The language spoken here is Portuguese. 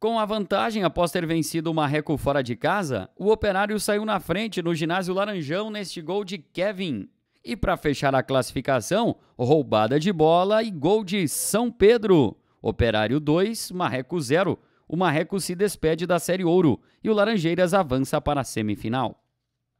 Com a vantagem após ter vencido o Marreco fora de casa, o Operário saiu na frente no ginásio Laranjão neste gol de Kevin. E para fechar a classificação, roubada de bola e gol de São Pedro. Operário 2, Marreco 0. O Marreco se despede da Série Ouro e o Laranjeiras avança para a semifinal.